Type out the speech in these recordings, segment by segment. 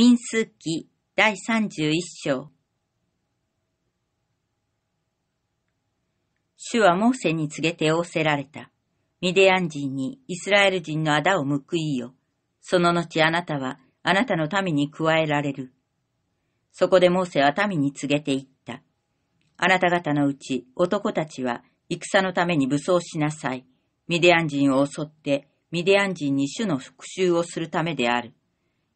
民数記第31章主はモーセに告げて仰せられた。ミディアン人にイスラエル人の仇を報いよ。その後あなたはあなたの民に加えられる。そこでモーセは民に告げていった。あなた方のうち男たちは戦のために武装しなさい。ミディアン人を襲ってミディアン人に主の復讐をするためである。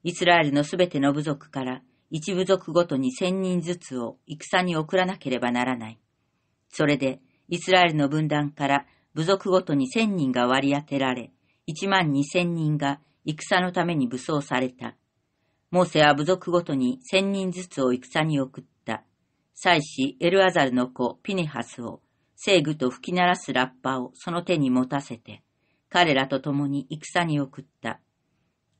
イスラエルのすべての部族から一部族ごとに千人ずつを戦に送らなければならない。それで、イスラエルの分断から部族ごとに千人が割り当てられ、一万二千人が戦のために武装された。モーセは部族ごとに千人ずつを戦に送った。祭司エルアザルの子ピネハスを、聖具と吹き鳴らすラッパをその手に持たせて、彼らと共に戦に送った。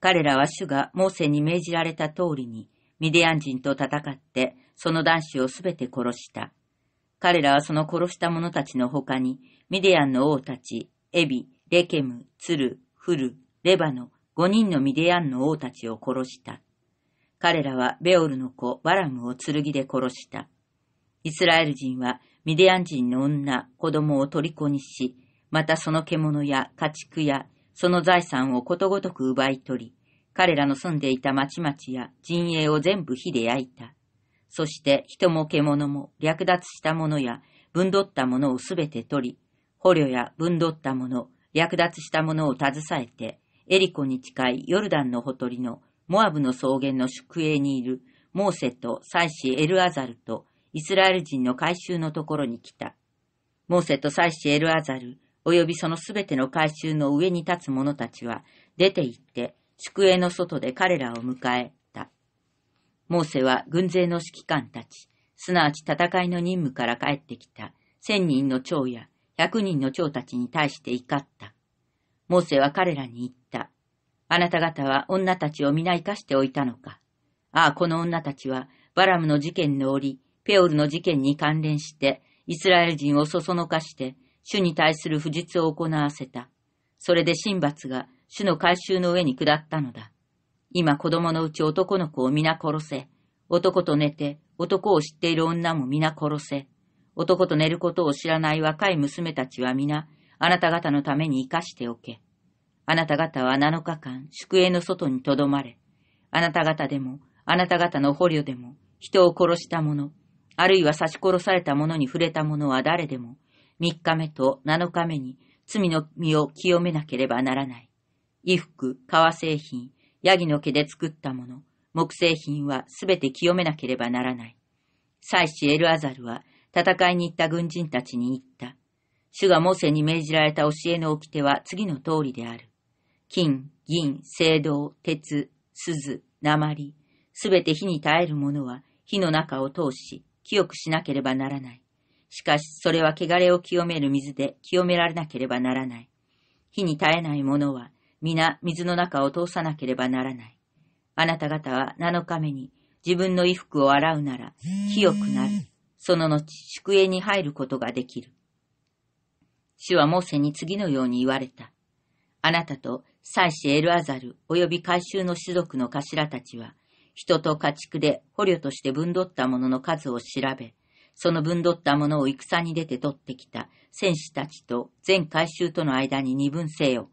彼らは主がモーセに命じられた通りに、ミディアン人と戦って、その男子をすべて殺した。彼らはその殺した者たちの他に、ミディアンの王たち、エビ、レケム、ツル、フル、レバの五人のミディアンの王たちを殺した。彼らはベオルの子、バラムを剣で殺した。イスラエル人はミディアン人の女、子供を虜にし、またその獣や家畜やその財産をことごとく奪い取り、彼らの住んでいた町々や陣営を全部火で焼いた。そして人も獣も略奪したものや分取ったものをすべて取り、捕虜や分取ったもの、略奪したものを携えて、エリコに近いヨルダンのほとりのモアブの草原の宿営にいるモーセと祭司エルアザルとイスラエル人の改収のところに来た。モーセと祭司エルアザル、及びそのすべての改修の上に立つ者たちは、出て行って、宿営の外で彼らを迎えた。モーセは軍勢の指揮官たち、すなわち戦いの任務から帰ってきた、千人の長や百人の長たちに対して怒った。モーセは彼らに言った。あなた方は女たちを皆生かしておいたのか。ああ、この女たちは、バラムの事件の折、ペオルの事件に関連して、イスラエル人をそそのかして、主に対する不実を行わせた。それで神罰が主の改修の上に下ったのだ。今子供のうち男の子を皆殺せ。男と寝て、男を知っている女も皆殺せ。男と寝ることを知らない若い娘たちは皆、あなた方のために生かしておけ。あなた方は7日間、宿営の外に留まれ。あなた方でも、あなた方の捕虜でも、人を殺した者、あるいは刺し殺された者に触れた者は誰でも、3日目と7日目に罪の身を清めなければならない。衣服、革製品、ヤギの毛で作ったもの、木製品はすべて清めなければならない。祭司エルアザルは戦いに行った軍人たちに言った。主がモーセに命じられた教えの掟は次の通りである。金、銀、青銅、鉄、鈴、鉛、すべて火に耐えるものは火の中を通し、清くしなければならない。しかし、それは汚れを清める水で清められなければならない。火に耐えない者は、皆水の中を通さなければならない。あなた方は7日目に自分の衣服を洗うなら、清くなる。その後、宿営に入ることができる。主はモーセに次のように言われた。あなたと祭司エルアザル及び改宗の種族の頭たちは、人と家畜で捕虜として分取った者の数を調べ、その分取ったものを戦に出て取ってきた戦士たちと全改修との間に二分せよ。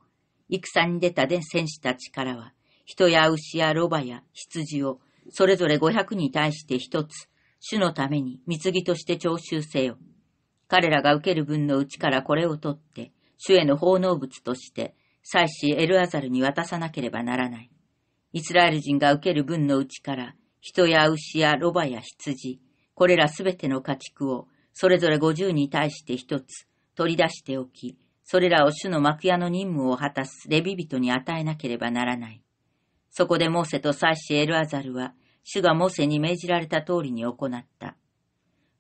戦に出た戦士たちからは、人や牛やロバや羊を、それぞれ五百に対して一つ、主のために貢ぎとして徴収せよ。彼らが受ける分のうちからこれを取って、主への奉納物として、祭司エルアザルに渡さなければならない。イスラエル人が受ける分のうちから、人や牛やロバや羊、これらすべての家畜を、それぞれ五十に対して一つ、取り出しておき、それらを主の幕屋の任務を果たすレビ人に与えなければならない。そこでモーセと祭司エルアザルは、主がモーセに命じられた通りに行った。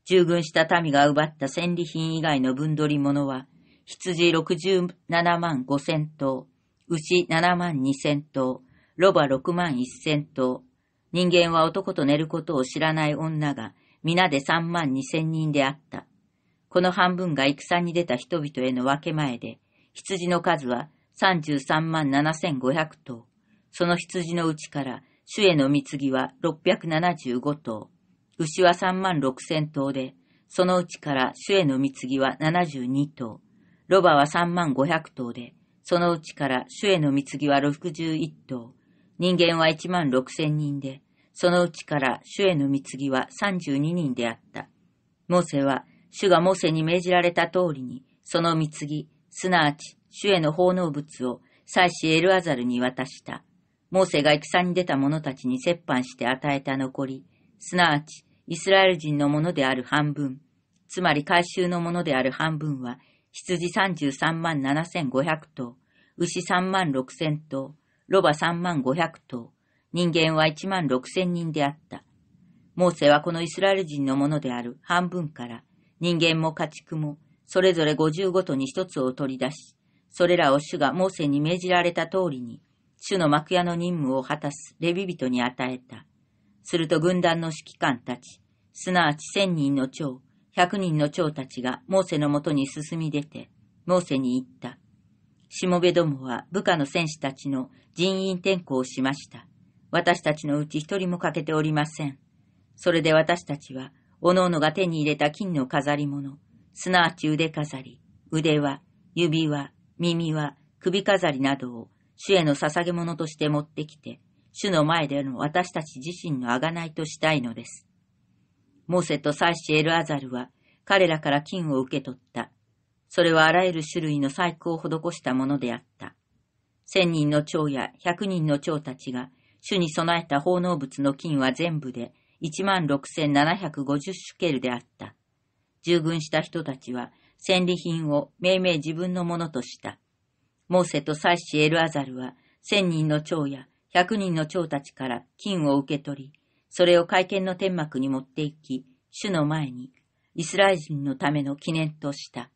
従軍した民が奪った戦利品以外の分取り物は、羊十七万五千頭、牛七万二千頭、ロバ六万一千頭、人間は男と寝ることを知らない女が皆で三万二千人であった。この半分が戦に出た人々への分け前で、羊の数は三十三万七千五百頭。その羊のうちから、主への貢ぎは六百七十五頭。牛は三万六千頭で、そのうちから主への貢ぎは七十二頭。ロバは三万五百頭で、そのうちから主への貢ぎは六十一頭。人間は一万六千人で、そのうちから主への貢ぎは32人であった。モーセは、主がモーセに命じられた通りに、その貢ぎ、すなわち主への奉納物を祭司エルアザルに渡した。モーセが戦に出た者たちに折半して与えた残り、すなわちイスラエル人のものである半分、つまり回収のものである半分は、羊33万7500頭、牛3万6000頭、ロバ3万500頭、人間は一万六千人であった。モーセはこのイスラエル人のものである半分から、人間も家畜も、それぞれ五十ごとに一つを取り出し、それらを主がモーセに命じられた通りに、主の幕屋の任務を果たすレビ人に与えた。すると軍団の指揮官たち、すなわち千人の長、百人の長たちがモーセのもとに進み出て、モーセに言った。しもべどもは部下の戦士たちの人員転校をしました。私たちのうち一人も欠けておりません。それで私たちは、おのおのが手に入れた金の飾り物、すなわち腕飾り、腕輪、指輪、耳輪、首飾りなどを主への捧げ物として持ってきて、主の前での私たち自身の贖いとしたいのです。モーセと祭司エルアザルは彼らから金を受け取った。それはあらゆる種類の細工を施したものであった。千人の蝶や百人の蝶たちが主に備えた奉納物の金は全部で1万6750シュケルであった。従軍した人たちは、戦利品を命名自分のものとした。モーセと祭司エルアザルは、千人の長や百人の長たちから金を受け取り、それを会見の天幕に持って行き、主の前に、イスラエル人のための記念とした。